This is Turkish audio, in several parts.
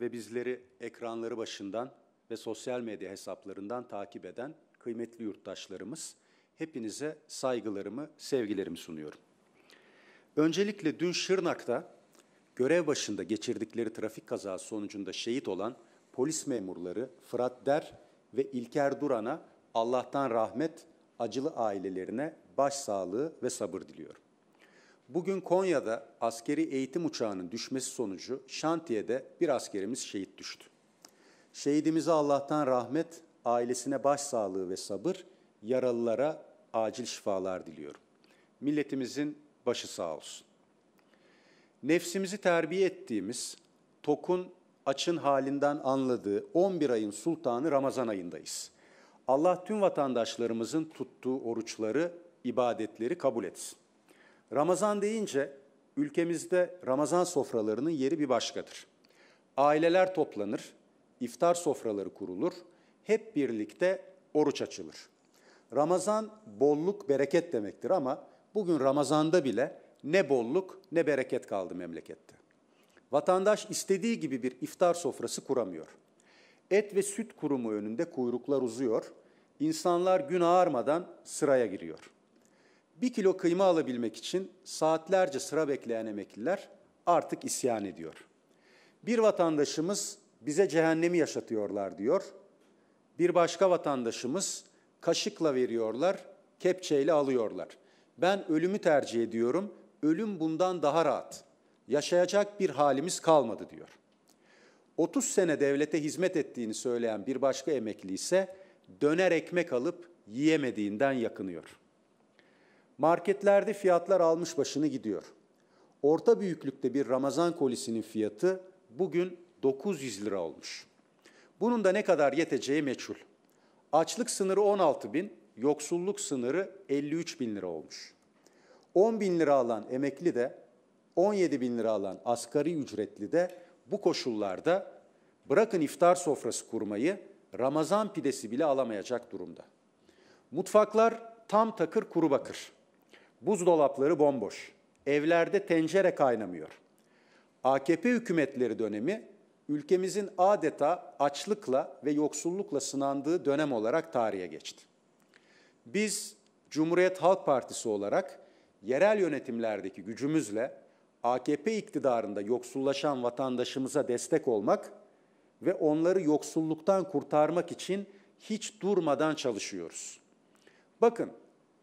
ve bizleri ekranları başından ve sosyal medya hesaplarından takip eden kıymetli yurttaşlarımız, hepinize saygılarımı, sevgilerimi sunuyorum. Öncelikle dün Şırnak'ta görev başında geçirdikleri trafik kazası sonucunda şehit olan polis memurları Fırat Der ve İlker Duran'a Allah'tan rahmet, acılı ailelerine başsağlığı ve sabır diliyorum. Bugün Konya'da askeri eğitim uçağının düşmesi sonucu şantiyede bir askerimiz şehit düştü. Şehidimize Allah'tan rahmet, ailesine başsağlığı ve sabır, yaralılara acil şifalar diliyorum. Milletimizin başı sağ olsun. Nefsimizi terbiye ettiğimiz, tokun açın halinden anladığı 11 ayın sultanı Ramazan ayındayız. Allah tüm vatandaşlarımızın tuttuğu oruçları, ibadetleri kabul etsin. Ramazan deyince ülkemizde Ramazan sofralarının yeri bir başkadır. Aileler toplanır, iftar sofraları kurulur, hep birlikte oruç açılır. Ramazan bolluk, bereket demektir ama bugün Ramazan'da bile ne bolluk ne bereket kaldı memlekette. Vatandaş istediği gibi bir iftar sofrası kuramıyor. Et ve süt kurumu önünde kuyruklar uzuyor. insanlar gün ağarmadan sıraya giriyor.'' Bir kilo kıyma alabilmek için saatlerce sıra bekleyen emekliler artık isyan ediyor. Bir vatandaşımız bize cehennemi yaşatıyorlar diyor. Bir başka vatandaşımız kaşıkla veriyorlar, kepçeyle alıyorlar. Ben ölümü tercih ediyorum. Ölüm bundan daha rahat. Yaşayacak bir halimiz kalmadı diyor. 30 sene devlete hizmet ettiğini söyleyen bir başka emekli ise döner ekmek alıp yiyemediğinden yakınıyor. Marketlerde fiyatlar almış başını gidiyor. Orta büyüklükte bir Ramazan kolisinin fiyatı bugün 900 lira olmuş. Bunun da ne kadar yeteceği meçhul. Açlık sınırı 16 bin, yoksulluk sınırı 53 bin lira olmuş. 10 bin lira alan emekli de, 17 bin lira alan asgari ücretli de bu koşullarda bırakın iftar sofrası kurmayı, Ramazan pidesi bile alamayacak durumda. Mutfaklar tam takır kuru bakır. Buzdolapları bomboş. Evlerde tencere kaynamıyor. AKP hükümetleri dönemi ülkemizin adeta açlıkla ve yoksullukla sınandığı dönem olarak tarihe geçti. Biz Cumhuriyet Halk Partisi olarak yerel yönetimlerdeki gücümüzle AKP iktidarında yoksullaşan vatandaşımıza destek olmak ve onları yoksulluktan kurtarmak için hiç durmadan çalışıyoruz. Bakın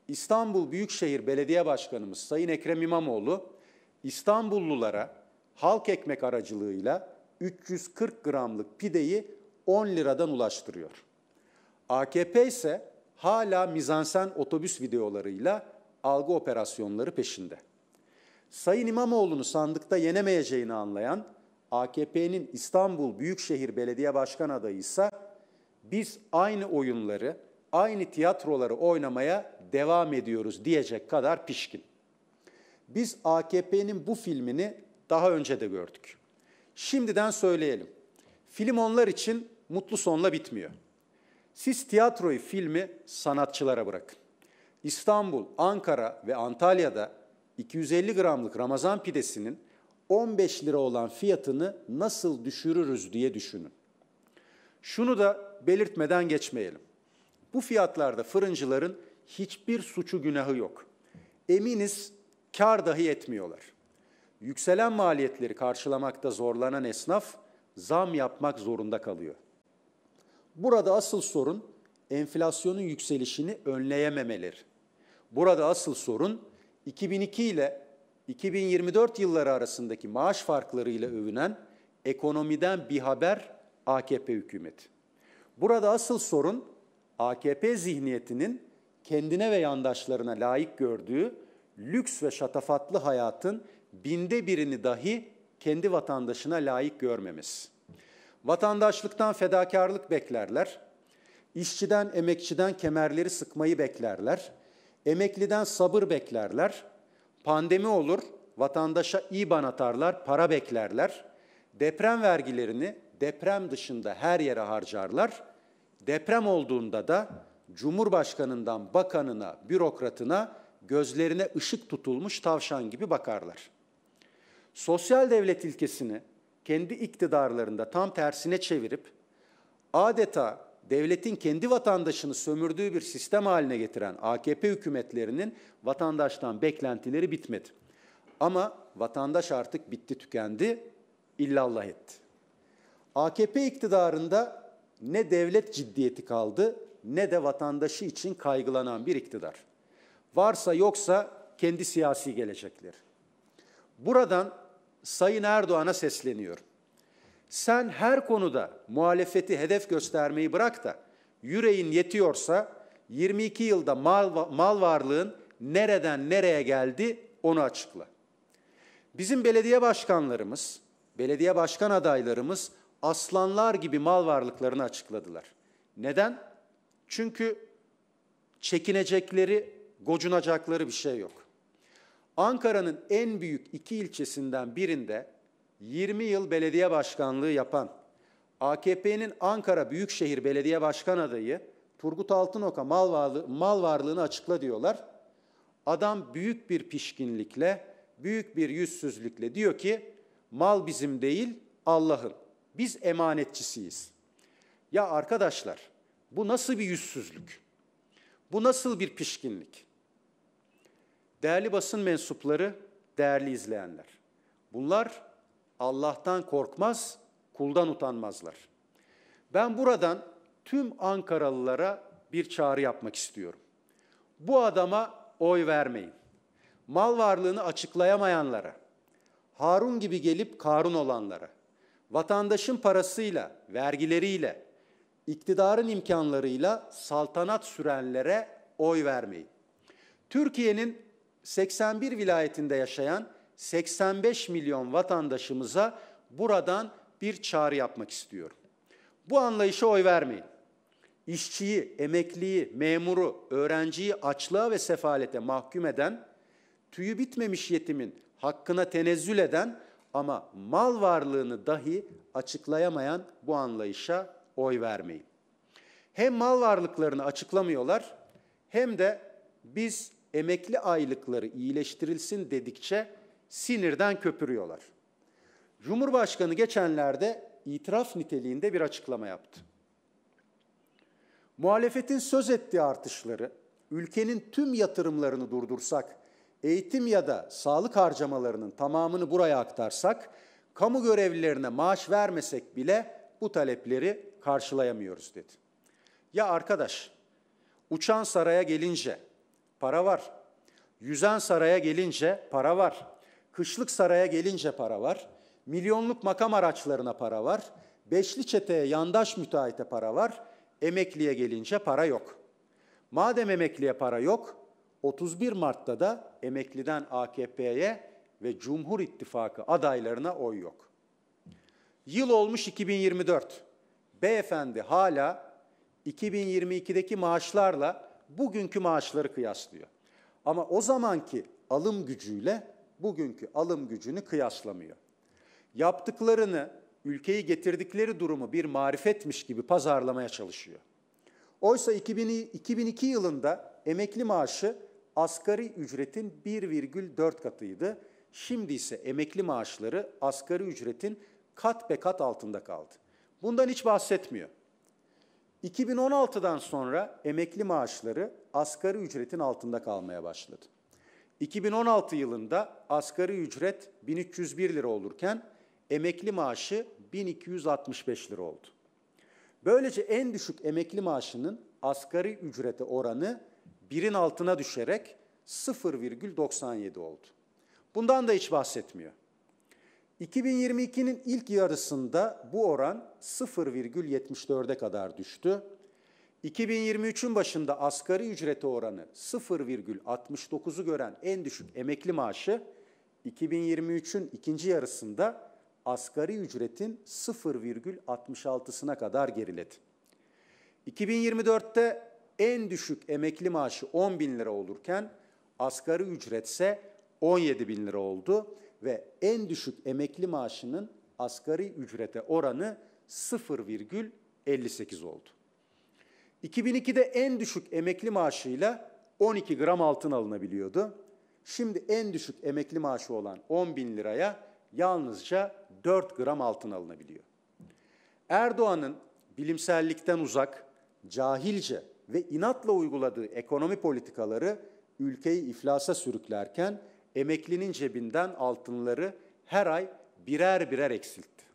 İstanbul Büyükşehir Belediye Başkanımız Sayın Ekrem İmamoğlu İstanbullulara halk ekmek aracılığıyla 340 gramlık pideyi 10 liradan ulaştırıyor. AKP ise hala mizansen otobüs videolarıyla algı operasyonları peşinde. Sayın İmamoğlu'nu sandıkta yenemeyeceğini anlayan AKP'nin İstanbul Büyükşehir Belediye Başkan adayı ise biz aynı oyunları, aynı tiyatroları oynamaya devam ediyoruz diyecek kadar pişkin. Biz AKP'nin bu filmini daha önce de gördük. Şimdiden söyleyelim. Film onlar için mutlu sonla bitmiyor. Siz tiyatroyu, filmi sanatçılara bırakın. İstanbul, Ankara ve Antalya'da 250 gramlık Ramazan pidesinin 15 lira olan fiyatını nasıl düşürürüz diye düşünün. Şunu da belirtmeden geçmeyelim. Bu fiyatlarda fırıncıların hiçbir suçu günahı yok. Eminiz kar dahi etmiyorlar. Yükselen maliyetleri karşılamakta zorlanan esnaf zam yapmak zorunda kalıyor. Burada asıl sorun enflasyonun yükselişini önleyememeleri. Burada asıl sorun 2002 ile 2024 yılları arasındaki maaş farklarıyla övünen ekonomiden bir haber AKP hükümeti. Burada asıl sorun AKP zihniyetinin kendine ve yandaşlarına layık gördüğü lüks ve şatafatlı hayatın binde birini dahi kendi vatandaşına layık görmemiz. Vatandaşlıktan fedakarlık beklerler. İşçiden, emekçiden kemerleri sıkmayı beklerler. Emekliden sabır beklerler. Pandemi olur, vatandaşa IBAN atarlar, para beklerler. Deprem vergilerini deprem dışında her yere harcarlar. Deprem olduğunda da Cumhurbaşkanından bakanına, bürokratına gözlerine ışık tutulmuş tavşan gibi bakarlar. Sosyal devlet ilkesini kendi iktidarlarında tam tersine çevirip adeta devletin kendi vatandaşını sömürdüğü bir sistem haline getiren AKP hükümetlerinin vatandaştan beklentileri bitmedi. Ama vatandaş artık bitti tükendi, illallah etti. AKP iktidarında ne devlet ciddiyeti kaldı ne de vatandaşı için kaygılanan bir iktidar. Varsa yoksa kendi siyasi gelecekleri. Buradan Sayın Erdoğan'a sesleniyorum. Sen her konuda muhalefeti hedef göstermeyi bırak da yüreğin yetiyorsa 22 yılda mal, mal varlığın nereden nereye geldi onu açıkla. Bizim belediye başkanlarımız, belediye başkan adaylarımız aslanlar gibi mal varlıklarını açıkladılar. Neden? Çünkü çekinecekleri, gocunacakları bir şey yok. Ankara'nın en büyük iki ilçesinden birinde 20 yıl belediye başkanlığı yapan AKP'nin Ankara Büyükşehir Belediye Başkan adayı Turgut Altınok'a mal, varlığı, mal varlığını açıkla diyorlar. Adam büyük bir pişkinlikle, büyük bir yüzsüzlükle diyor ki mal bizim değil Allah'ın. Biz emanetçisiyiz. Ya arkadaşlar bu nasıl bir yüzsüzlük? Bu nasıl bir pişkinlik? Değerli basın mensupları, değerli izleyenler. Bunlar Allah'tan korkmaz, kuldan utanmazlar. Ben buradan tüm Ankaralılara bir çağrı yapmak istiyorum. Bu adama oy vermeyin. Mal varlığını açıklayamayanlara, Harun gibi gelip Karun olanlara, vatandaşın parasıyla, vergileriyle, iktidarın imkanlarıyla saltanat sürenlere oy vermeyin. Türkiye'nin 81 vilayetinde yaşayan 85 milyon vatandaşımıza buradan bir çağrı yapmak istiyorum. Bu anlayışa oy vermeyin. İşçiyi, emekliyi, memuru, öğrenciyi açlığa ve sefalete mahkum eden, tüyü bitmemiş yetimin hakkına tenezzül eden ama mal varlığını dahi açıklayamayan bu anlayışa oy vermeyin. Hem mal varlıklarını açıklamıyorlar hem de biz emekli aylıkları iyileştirilsin dedikçe sinirden köpürüyorlar. Cumhurbaşkanı geçenlerde itiraf niteliğinde bir açıklama yaptı. Muhalefetin söz ettiği artışları, ülkenin tüm yatırımlarını durdursak, eğitim ya da sağlık harcamalarının tamamını buraya aktarsak, kamu görevlilerine maaş vermesek bile bu talepleri karşılayamıyoruz dedi. Ya arkadaş, uçan saraya gelince para var, yüzen saraya gelince para var, kışlık saraya gelince para var, milyonluk makam araçlarına para var, beşli çeteye yandaş müteahhite para var, emekliye gelince para yok. Madem emekliye para yok, 31 Mart'ta da emekliden AKP'ye ve Cumhur İttifakı adaylarına oy yok. Yıl olmuş 2024. Beyefendi hala 2022'deki maaşlarla bugünkü maaşları kıyaslıyor. Ama o zamanki alım gücüyle bugünkü alım gücünü kıyaslamıyor. Yaptıklarını, ülkeyi getirdikleri durumu bir marifetmiş gibi pazarlamaya çalışıyor. Oysa 2002 yılında emekli maaşı asgari ücretin 1,4 katıydı. Şimdi ise emekli maaşları asgari ücretin kat be kat altında kaldı. Bundan hiç bahsetmiyor. 2016'dan sonra emekli maaşları asgari ücretin altında kalmaya başladı. 2016 yılında asgari ücret 1301 lira olurken emekli maaşı 1265 lira oldu. Böylece en düşük emekli maaşının asgari ücrete oranı birin altına düşerek 0,97 oldu. Bundan da hiç bahsetmiyor. 2022'nin ilk yarısında bu oran 0,74'e kadar düştü. 2023'ün başında asgari ücreti oranı 0,69'u gören en düşük emekli maaşı 2023'ün ikinci yarısında asgari ücretin 0,66'sına kadar geriledi. 2024'te en düşük emekli maaşı 10 bin lira olurken asgari ücretse 17 bin lira oldu ve en düşük emekli maaşının asgari ücrete oranı 0,58 oldu. 2002'de en düşük emekli maaşıyla 12 gram altın alınabiliyordu. Şimdi en düşük emekli maaşı olan 10 bin liraya yalnızca 4 gram altın alınabiliyor. Erdoğan'ın bilimsellikten uzak, cahilce ve inatla uyguladığı ekonomi politikaları ülkeyi iflasa sürüklerken emeklinin cebinden altınları her ay birer birer eksiltti.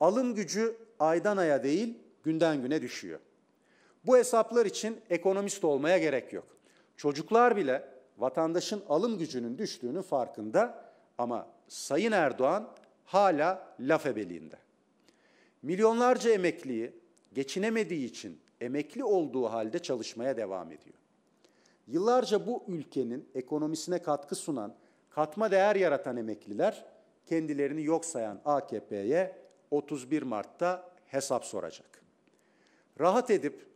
Alım gücü aydan aya değil günden güne düşüyor. Bu hesaplar için ekonomist olmaya gerek yok. Çocuklar bile vatandaşın alım gücünün düştüğünün farkında ama Sayın Erdoğan hala laf ebeliğinde. Milyonlarca emekliyi geçinemediği için emekli olduğu halde çalışmaya devam ediyor. Yıllarca bu ülkenin ekonomisine katkı sunan, katma değer yaratan emekliler kendilerini yok sayan AKP'ye 31 Mart'ta hesap soracak. Rahat edip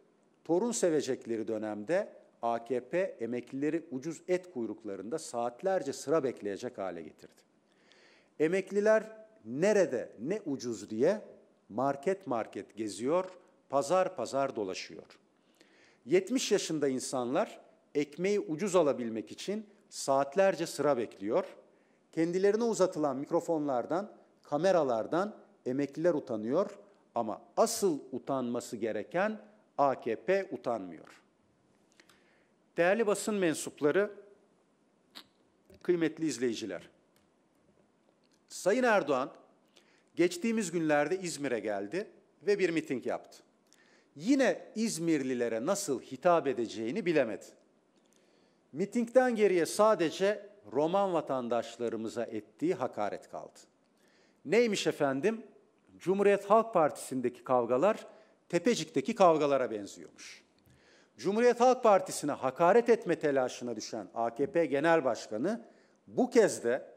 torun sevecekleri dönemde AKP emeklileri ucuz et kuyruklarında saatlerce sıra bekleyecek hale getirdi. Emekliler nerede ne ucuz diye market market geziyor, pazar pazar dolaşıyor. 70 yaşında insanlar ekmeği ucuz alabilmek için saatlerce sıra bekliyor. Kendilerine uzatılan mikrofonlardan, kameralardan emekliler utanıyor ama asıl utanması gereken AKP utanmıyor. Değerli basın mensupları, kıymetli izleyiciler. Sayın Erdoğan geçtiğimiz günlerde İzmir'e geldi ve bir miting yaptı. Yine İzmirlilere nasıl hitap edeceğini bilemedi. Mitingden geriye sadece Roman vatandaşlarımıza ettiği hakaret kaldı. Neymiş efendim? Cumhuriyet Halk Partisi'ndeki kavgalar Tepecik'teki kavgalara benziyormuş. Cumhuriyet Halk Partisi'ne hakaret etme telaşına düşen AKP Genel Başkanı bu kez de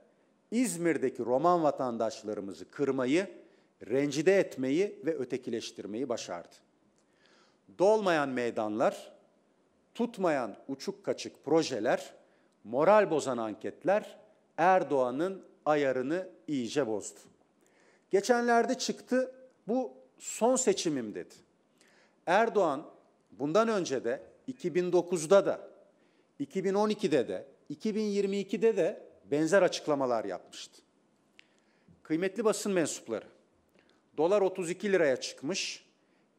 İzmir'deki Roman vatandaşlarımızı kırmayı, rencide etmeyi ve ötekileştirmeyi başardı. Dolmayan meydanlar tutmayan uçuk kaçık projeler, moral bozan anketler Erdoğan'ın ayarını iyice bozdu. Geçenlerde çıktı bu son seçimim dedi. Erdoğan bundan önce de 2009'da da 2012'de de 2022'de de benzer açıklamalar yapmıştı. Kıymetli basın mensupları, dolar 32 liraya çıkmış,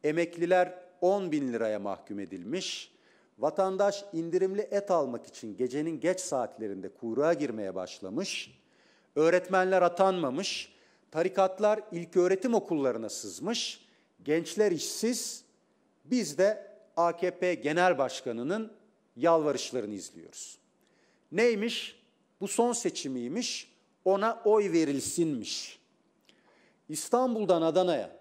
emekliler 10 bin liraya mahkum edilmiş, Vatandaş indirimli et almak için gecenin geç saatlerinde kuyruğa girmeye başlamış. Öğretmenler atanmamış. Tarikatlar ilköğretim okullarına sızmış. Gençler işsiz. Biz de AKP Genel Başkanı'nın yalvarışlarını izliyoruz. Neymiş? Bu son seçimiymiş. Ona oy verilsinmiş. İstanbul'dan Adana'ya,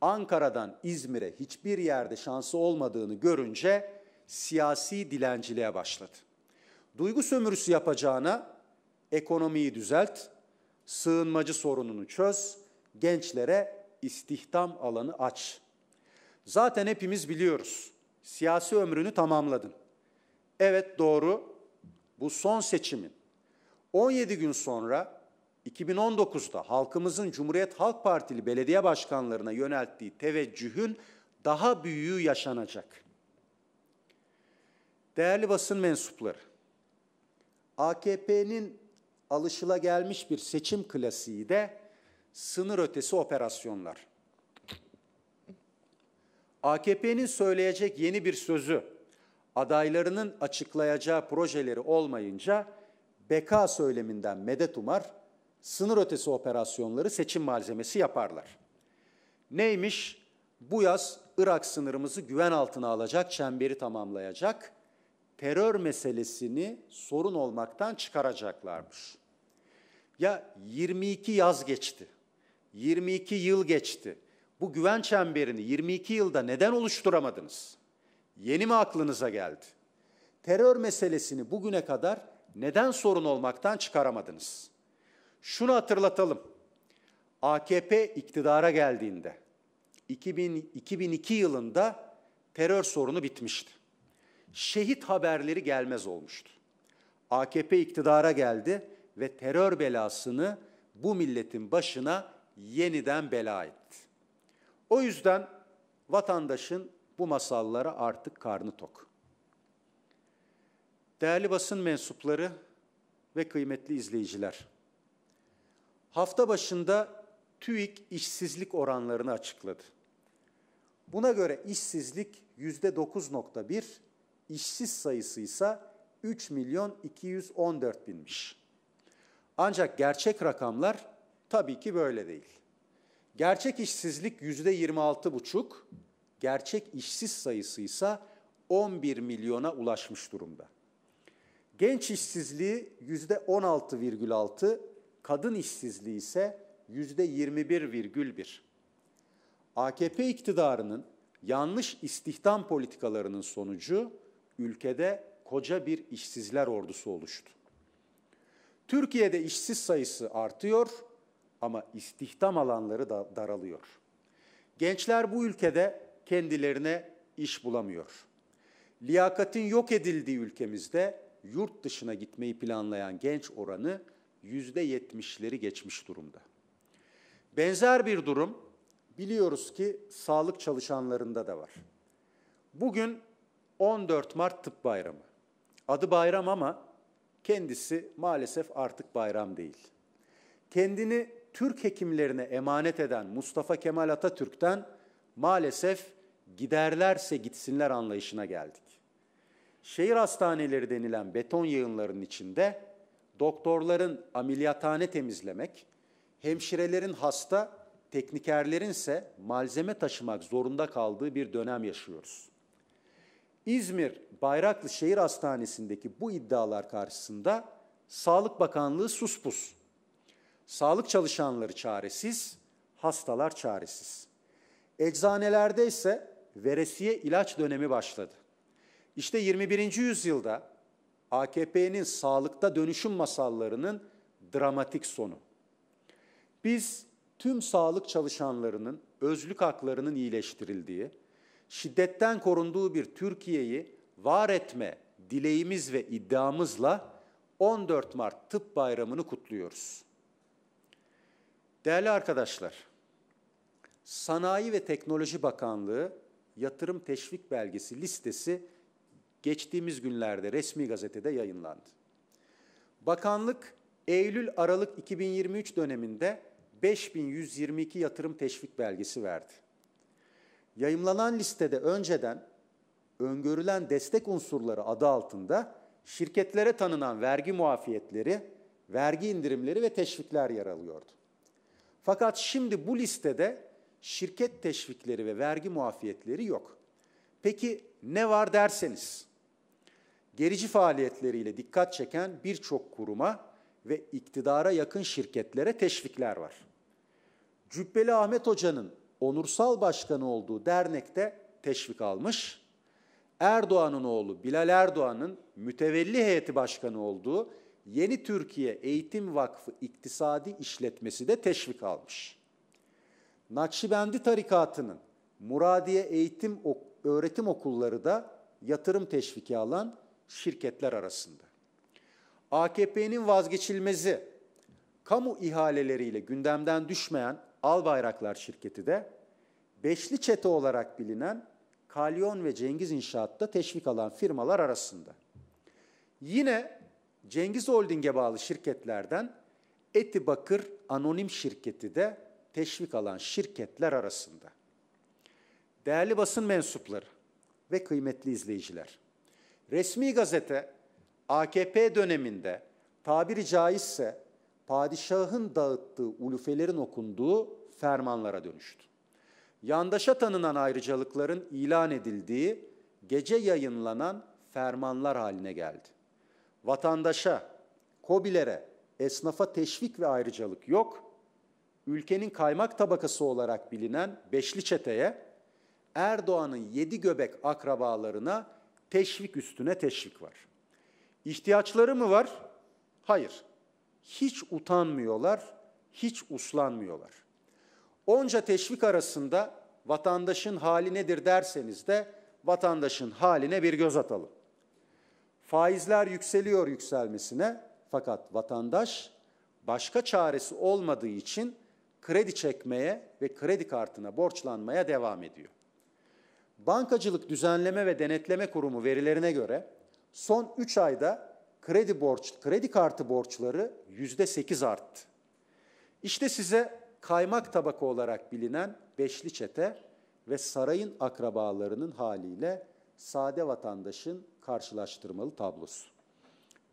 Ankara'dan İzmir'e hiçbir yerde şansı olmadığını görünce siyasi dilenciliğe başladı. Duygu sömürüsü yapacağına ekonomiyi düzelt, sığınmacı sorununu çöz, gençlere istihdam alanı aç. Zaten hepimiz biliyoruz. Siyasi ömrünü tamamladın. Evet doğru. Bu son seçimin 17 gün sonra 2019'da halkımızın Cumhuriyet Halk Partili belediye başkanlarına yönelttiği teveccühün daha büyüğü yaşanacak. Değerli basın mensupları, AKP'nin alışılagelmiş bir seçim klasiği de sınır ötesi operasyonlar. AKP'nin söyleyecek yeni bir sözü, adaylarının açıklayacağı projeleri olmayınca beka söyleminden medet umar, sınır ötesi operasyonları seçim malzemesi yaparlar. Neymiş? Bu yaz Irak sınırımızı güven altına alacak, çemberi tamamlayacak, terör meselesini sorun olmaktan çıkaracaklarmış. Ya 22 yaz geçti. 22 yıl geçti. Bu güven çemberini 22 yılda neden oluşturamadınız? Yeni mi aklınıza geldi? Terör meselesini bugüne kadar neden sorun olmaktan çıkaramadınız? Şunu hatırlatalım. AKP iktidara geldiğinde 2000, 2002 yılında terör sorunu bitmişti şehit haberleri gelmez olmuştu. AKP iktidara geldi ve terör belasını bu milletin başına yeniden bela etti. O yüzden vatandaşın bu masallara artık karnı tok. Değerli basın mensupları ve kıymetli izleyiciler. Hafta başında TÜİK işsizlik oranlarını açıkladı. Buna göre işsizlik yüzde %9.1, işsiz sayısı ise 3 milyon 214 binmiş. Ancak gerçek rakamlar tabii ki böyle değil. Gerçek işsizlik yüzde 26 buçuk, gerçek işsiz sayısı ise 11 milyona ulaşmış durumda. Genç işsizliği yüzde 16,6, kadın işsizliği ise yüzde 21,1. AKP iktidarının yanlış istihdam politikalarının sonucu ülkede koca bir işsizler ordusu oluştu. Türkiye'de işsiz sayısı artıyor ama istihdam alanları da daralıyor. Gençler bu ülkede kendilerine iş bulamıyor. Liyakatin yok edildiği ülkemizde yurt dışına gitmeyi planlayan genç oranı yüzde yetmişleri geçmiş durumda. Benzer bir durum biliyoruz ki sağlık çalışanlarında da var. Bugün 14 Mart Tıp Bayramı. Adı bayram ama kendisi maalesef artık bayram değil. Kendini Türk hekimlerine emanet eden Mustafa Kemal Atatürk'ten maalesef giderlerse gitsinler anlayışına geldik. Şehir hastaneleri denilen beton yığınlarının içinde doktorların ameliyathane temizlemek, hemşirelerin hasta, teknikerlerin ise malzeme taşımak zorunda kaldığı bir dönem yaşıyoruz. İzmir Bayraklı Şehir Hastanesi'ndeki bu iddialar karşısında Sağlık Bakanlığı suspus. Sağlık çalışanları çaresiz, hastalar çaresiz. Eczanelerde ise veresiye ilaç dönemi başladı. İşte 21. yüzyılda AKP'nin sağlıkta dönüşüm masallarının dramatik sonu. Biz tüm sağlık çalışanlarının özlük haklarının iyileştirildiği, şiddetten korunduğu bir Türkiye'yi var etme dileğimiz ve iddiamızla 14 Mart Tıp Bayramı'nı kutluyoruz. Değerli arkadaşlar, Sanayi ve Teknoloji Bakanlığı yatırım teşvik belgesi listesi geçtiğimiz günlerde resmi gazetede yayınlandı. Bakanlık Eylül-Aralık 2023 döneminde 5122 yatırım teşvik belgesi verdi. Yayımlanan listede önceden öngörülen destek unsurları adı altında şirketlere tanınan vergi muafiyetleri, vergi indirimleri ve teşvikler yer alıyordu. Fakat şimdi bu listede şirket teşvikleri ve vergi muafiyetleri yok. Peki ne var derseniz, gerici faaliyetleriyle dikkat çeken birçok kuruma ve iktidara yakın şirketlere teşvikler var. Cübbeli Ahmet Hoca'nın onursal başkanı olduğu dernekte teşvik almış. Erdoğan'ın oğlu Bilal Erdoğan'ın mütevelli heyeti başkanı olduğu Yeni Türkiye Eğitim Vakfı İktisadi İşletmesi de teşvik almış. Nakşibendi Tarikatı'nın Muradiye Eğitim Öğretim Okulları da yatırım teşviki alan şirketler arasında. AKP'nin vazgeçilmezi, kamu ihaleleriyle gündemden düşmeyen Al Bayraklar şirketi de beşli çete olarak bilinen Kalyon ve Cengiz İnşaat'ta teşvik alan firmalar arasında. Yine Cengiz Holding'e bağlı şirketlerden Eti Bakır Anonim Şirketi de teşvik alan şirketler arasında. Değerli basın mensupları ve kıymetli izleyiciler, resmi gazete AKP döneminde tabiri caizse padişahın dağıttığı ulufelerin okunduğu fermanlara dönüştü. Yandaşa tanınan ayrıcalıkların ilan edildiği gece yayınlanan fermanlar haline geldi. Vatandaşa, kobilere, esnafa teşvik ve ayrıcalık yok. Ülkenin kaymak tabakası olarak bilinen beşli çeteye, Erdoğan'ın yedi göbek akrabalarına teşvik üstüne teşvik var. İhtiyaçları mı var? Hayır hiç utanmıyorlar, hiç uslanmıyorlar. Onca teşvik arasında vatandaşın hali nedir derseniz de vatandaşın haline bir göz atalım. Faizler yükseliyor yükselmesine fakat vatandaş başka çaresi olmadığı için kredi çekmeye ve kredi kartına borçlanmaya devam ediyor. Bankacılık Düzenleme ve Denetleme Kurumu verilerine göre son 3 ayda kredi borç, kredi kartı borçları yüzde sekiz arttı. İşte size kaymak tabaka olarak bilinen Beşli Çete ve sarayın akrabalarının haliyle sade vatandaşın karşılaştırmalı tablosu.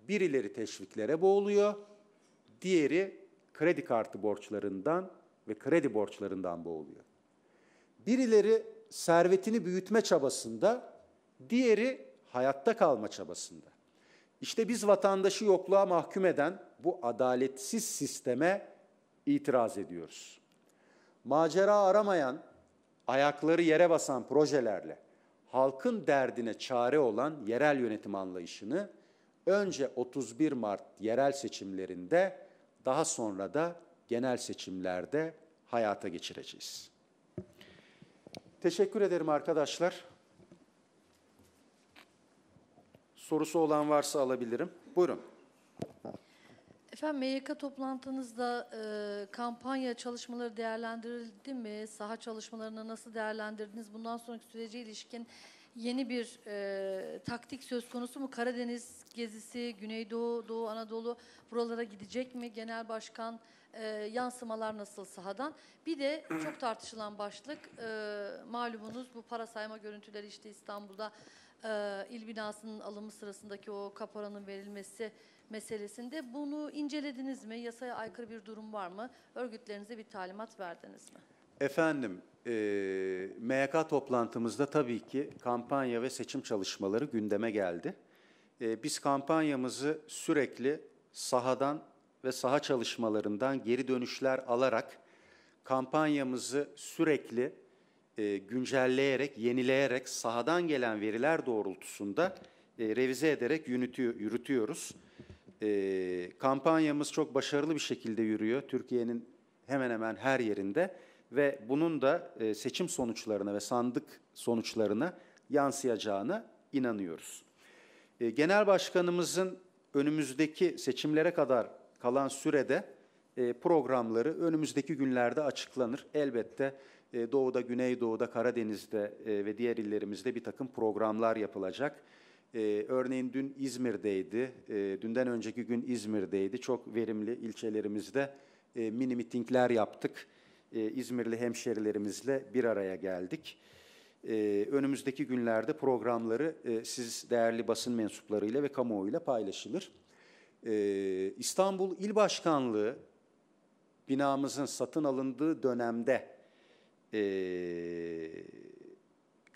Birileri teşviklere boğuluyor, diğeri kredi kartı borçlarından ve kredi borçlarından boğuluyor. Birileri servetini büyütme çabasında, diğeri hayatta kalma çabasında. İşte biz vatandaşı yokluğa mahkum eden bu adaletsiz sisteme itiraz ediyoruz. Macera aramayan, ayakları yere basan projelerle halkın derdine çare olan yerel yönetim anlayışını önce 31 Mart yerel seçimlerinde daha sonra da genel seçimlerde hayata geçireceğiz. Teşekkür ederim arkadaşlar. sorusu olan varsa alabilirim. Buyurun. Efendim MYK toplantınızda e, kampanya çalışmaları değerlendirildi mi? Saha çalışmalarını nasıl değerlendirdiniz? Bundan sonraki sürece ilişkin yeni bir e, taktik söz konusu mu? Karadeniz gezisi, Güneydoğu, Doğu Anadolu buralara gidecek mi? Genel Başkan e, yansımalar nasıl sahadan? Bir de çok tartışılan başlık e, malumunuz bu para sayma görüntüleri işte İstanbul'da e, il binasının alımı sırasındaki o kaparanın verilmesi meselesinde bunu incelediniz mi? Yasaya aykırı bir durum var mı? Örgütlerinize bir talimat verdiniz mi? Efendim, e, MYK toplantımızda tabii ki kampanya ve seçim çalışmaları gündeme geldi. E, biz kampanyamızı sürekli sahadan ve saha çalışmalarından geri dönüşler alarak kampanyamızı sürekli e, güncelleyerek, yenileyerek sahadan gelen veriler doğrultusunda e, revize ederek yürütüyoruz. E, kampanyamız çok başarılı bir şekilde yürüyor. Türkiye'nin hemen hemen her yerinde ve bunun da seçim sonuçlarına ve sandık sonuçlarına yansıyacağına inanıyoruz. Genel Başkanımızın önümüzdeki seçimlere kadar kalan sürede programları önümüzdeki günlerde açıklanır. Elbette e, doğuda, güneydoğuda, Karadeniz'de e, ve diğer illerimizde bir takım programlar yapılacak. E, örneğin dün İzmir'deydi, e, dünden önceki gün İzmir'deydi. Çok verimli ilçelerimizde mini mitingler yaptık. İzmirli hemşerilerimizle bir araya geldik. önümüzdeki günlerde programları siz değerli basın mensuplarıyla ve kamuoyuyla paylaşılır. İstanbul İl Başkanlığı binamızın satın alındığı dönemde e,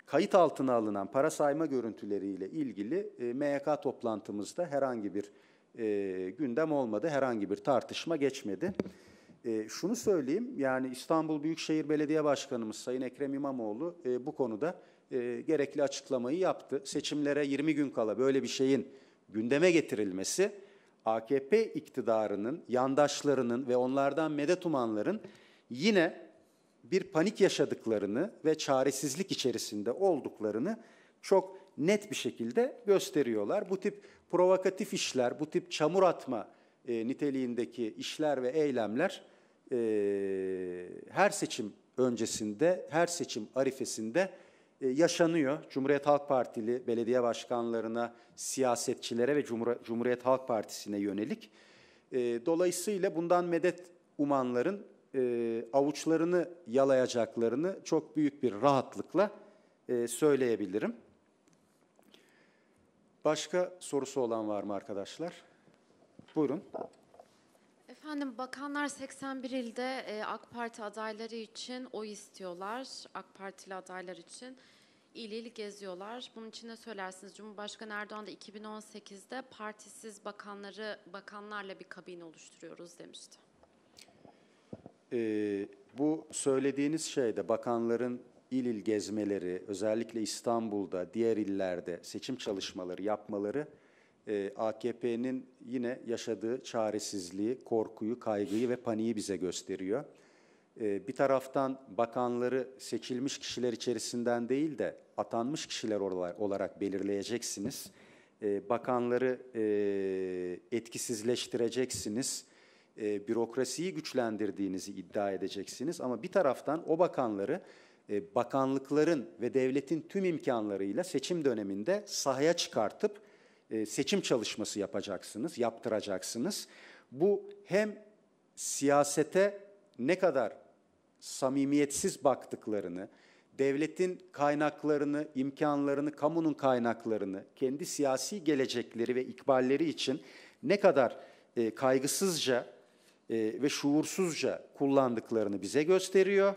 kayıt altına alınan para sayma görüntüleriyle ilgili e, MYK toplantımızda herhangi bir e, gündem olmadı, herhangi bir tartışma geçmedi. E, şunu söyleyeyim, yani İstanbul Büyükşehir Belediye Başkanımız Sayın Ekrem İmamoğlu e, bu konuda e, gerekli açıklamayı yaptı. Seçimlere 20 gün kala böyle bir şeyin gündeme getirilmesi AKP iktidarının, yandaşlarının ve onlardan medet umanların yine bir panik yaşadıklarını ve çaresizlik içerisinde olduklarını çok net bir şekilde gösteriyorlar. Bu tip provokatif işler, bu tip çamur atma e, niteliğindeki işler ve eylemler e, her seçim öncesinde, her seçim arifesinde e, yaşanıyor. Cumhuriyet Halk Partili belediye başkanlarına, siyasetçilere ve Cumhur- Cumhuriyet Halk Partisi'ne yönelik. E, dolayısıyla bundan medet umanların e, avuçlarını yalayacaklarını çok büyük bir rahatlıkla e, söyleyebilirim. Başka sorusu olan var mı arkadaşlar? Buyurun. Efendim bakanlar 81 ilde e, AK Parti adayları için oy istiyorlar. AK Partili adaylar için il il geziyorlar. Bunun için ne söylersiniz? Cumhurbaşkanı Erdoğan da 2018'de partisiz bakanları bakanlarla bir kabine oluşturuyoruz demişti e, bu söylediğiniz şeyde bakanların il il gezmeleri, özellikle İstanbul'da, diğer illerde seçim çalışmaları yapmaları e, AKP'nin yine yaşadığı çaresizliği, korkuyu, kaygıyı ve paniği bize gösteriyor. E, bir taraftan bakanları seçilmiş kişiler içerisinden değil de atanmış kişiler olarak belirleyeceksiniz. E, bakanları e, etkisizleştireceksiniz e, bürokrasiyi güçlendirdiğinizi iddia edeceksiniz. Ama bir taraftan o bakanları e, bakanlıkların ve devletin tüm imkanlarıyla seçim döneminde sahaya çıkartıp e, seçim çalışması yapacaksınız, yaptıracaksınız. Bu hem siyasete ne kadar samimiyetsiz baktıklarını, devletin kaynaklarını, imkanlarını, kamunun kaynaklarını, kendi siyasi gelecekleri ve ikballeri için ne kadar e, kaygısızca e, ve şuursuzca kullandıklarını bize gösteriyor.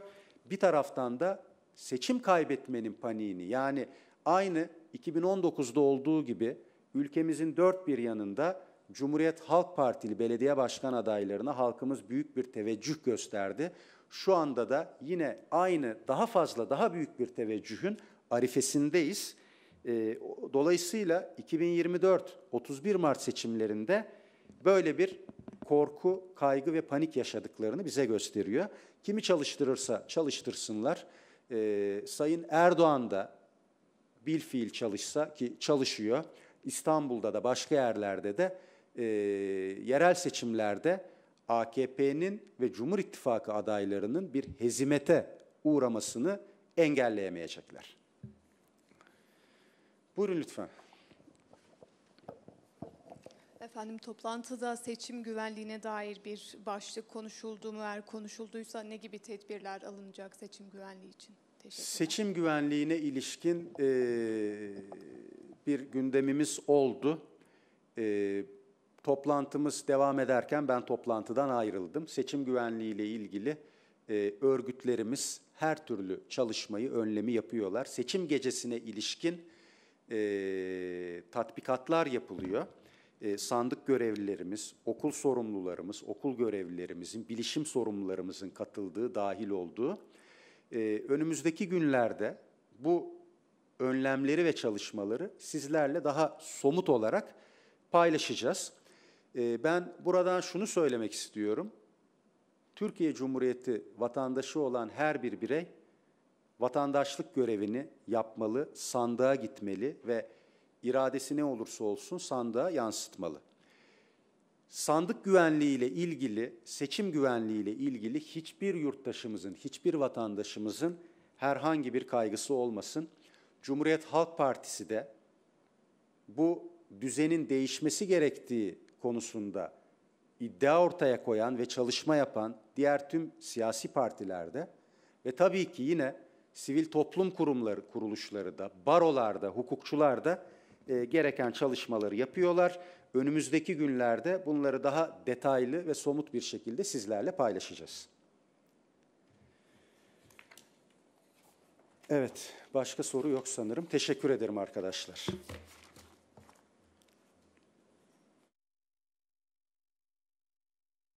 Bir taraftan da seçim kaybetmenin paniğini yani aynı 2019'da olduğu gibi ülkemizin dört bir yanında Cumhuriyet Halk Partili belediye başkan adaylarına halkımız büyük bir teveccüh gösterdi. Şu anda da yine aynı daha fazla daha büyük bir teveccühün arifesindeyiz. E, dolayısıyla 2024 31 Mart seçimlerinde böyle bir korku, kaygı ve panik yaşadıklarını bize gösteriyor. Kimi çalıştırırsa çalıştırsınlar. E, Sayın Erdoğan da bil fiil çalışsa ki çalışıyor. İstanbul'da da başka yerlerde de e, yerel seçimlerde AKP'nin ve Cumhur İttifakı adaylarının bir hezimete uğramasını engelleyemeyecekler. Buyurun lütfen. Efendim toplantıda seçim güvenliğine dair bir başlık konuşuldu mu? Eğer konuşulduysa ne gibi tedbirler alınacak seçim güvenliği için? Seçim güvenliğine ilişkin e, bir gündemimiz oldu. E, toplantımız devam ederken ben toplantıdan ayrıldım. Seçim güvenliği ile ilgili e, örgütlerimiz her türlü çalışmayı, önlemi yapıyorlar. Seçim gecesine ilişkin e, tatbikatlar yapılıyor. E, sandık görevlilerimiz, okul sorumlularımız, okul görevlilerimizin, bilişim sorumlularımızın katıldığı, dahil olduğu e, önümüzdeki günlerde bu önlemleri ve çalışmaları sizlerle daha somut olarak paylaşacağız. E, ben buradan şunu söylemek istiyorum. Türkiye Cumhuriyeti vatandaşı olan her bir birey vatandaşlık görevini yapmalı, sandığa gitmeli ve iradesi ne olursa olsun sandığa yansıtmalı. Sandık güvenliği ile ilgili, seçim güvenliği ile ilgili hiçbir yurttaşımızın, hiçbir vatandaşımızın herhangi bir kaygısı olmasın. Cumhuriyet Halk Partisi de bu düzenin değişmesi gerektiği konusunda iddia ortaya koyan ve çalışma yapan diğer tüm siyasi partilerde ve tabii ki yine sivil toplum kurumları, kuruluşları da, barolarda, hukukçularda e, gereken çalışmaları yapıyorlar. Önümüzdeki günlerde bunları daha detaylı ve somut bir şekilde sizlerle paylaşacağız. Evet, başka soru yok sanırım. Teşekkür ederim arkadaşlar.